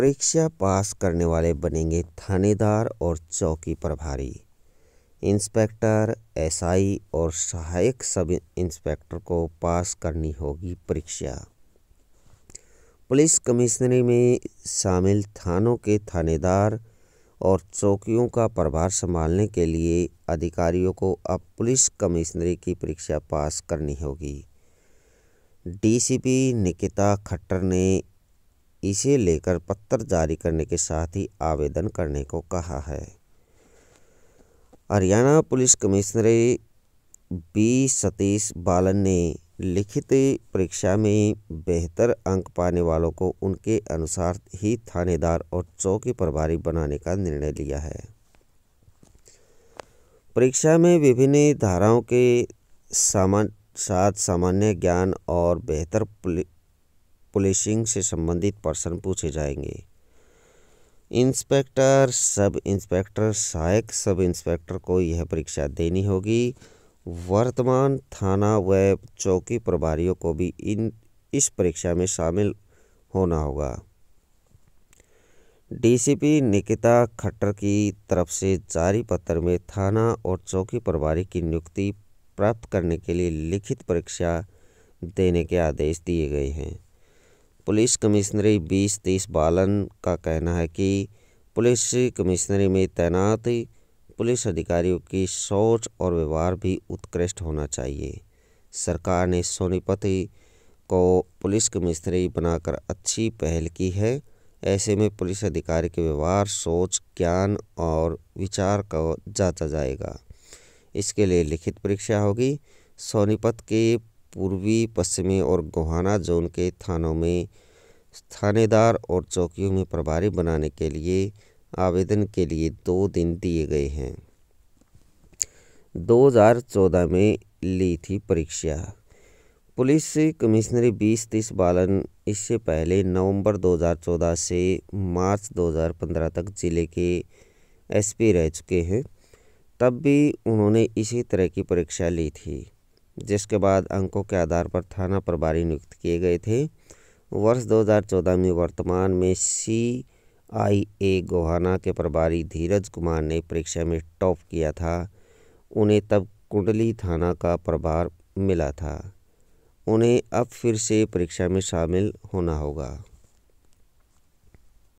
परीक्षा पास करने वाले बनेंगे थानेदार और चौकी प्रभारी इंस्पेक्टर एसआई और सहायक सब इंस्पेक्टर को पास करनी होगी परीक्षा पुलिस कमिश्नरी में शामिल थानों के थानेदार और चौकियों का प्रभार संभालने के लिए अधिकारियों को अब पुलिस कमिश्नरी की परीक्षा पास करनी होगी डीसीपी निकिता खट्टर ने इसे लेकर पत्र जारी करने के साथ ही आवेदन करने को कहा है Haryana police commissioner B Satish Balan ने लिखित परीक्षा में बेहतर अंक पाने वालों को उनके अनुसार ही थानेदार और चौकी प्रभारी बनाने का निर्णय लिया है परीक्षा में विभिन्न धाराओं के सामान साथ सामान्य ज्ञान और बेहतर पुलिसिंग से संबंधित प्रश्न पूछे जाएंगे इंस्पेक्टर सब इंस्पेक्टर सहायक सब इंस्पेक्टर को यह परीक्षा देनी होगी वर्तमान थाना व चौकी प्रभारियों को भी इन इस परीक्षा में शामिल होना होगा डीसीपी निकिता खट्टर की तरफ से जारी पत्र में थाना और चौकी प्रभारी की नियुक्ति प्राप्त करने के लिए लिखित परीक्षा देने के आदेश दिए गए हैं पुलिस कमिश्नरी बीस तीस बालन का कहना है कि पुलिस कमिश्नरी में तैनात पुलिस अधिकारियों की सोच और व्यवहार भी उत्कृष्ट होना चाहिए सरकार ने सोनीपत को पुलिस कमिश्नरी बनाकर अच्छी पहल की है ऐसे में पुलिस अधिकारी के व्यवहार सोच ज्ञान और विचार को जांचा जाएगा इसके लिए लिखित परीक्षा होगी सोनीपत के पूर्वी पश्चिमी और गोहाना जोन के थानों में थानेदार और चौकियों में प्रभारी बनाने के लिए आवेदन के लिए दो दिन दिए गए हैं 2014 में ली थी परीक्षा पुलिस कमिश्नरी बीस तीस बालन इससे पहले नवंबर 2014 से मार्च 2015 तक ज़िले के एसपी रह चुके हैं तब भी उन्होंने इसी तरह की परीक्षा ली थी जिसके बाद अंकों के आधार पर थाना प्रभारी नियुक्त किए गए थे वर्ष 2014 में वर्तमान में सी आई ए गोहाना के प्रभारी धीरज कुमार ने परीक्षा में टॉप किया था उन्हें तब कुंडली थाना का प्रभार मिला था उन्हें अब फिर से परीक्षा में शामिल होना होगा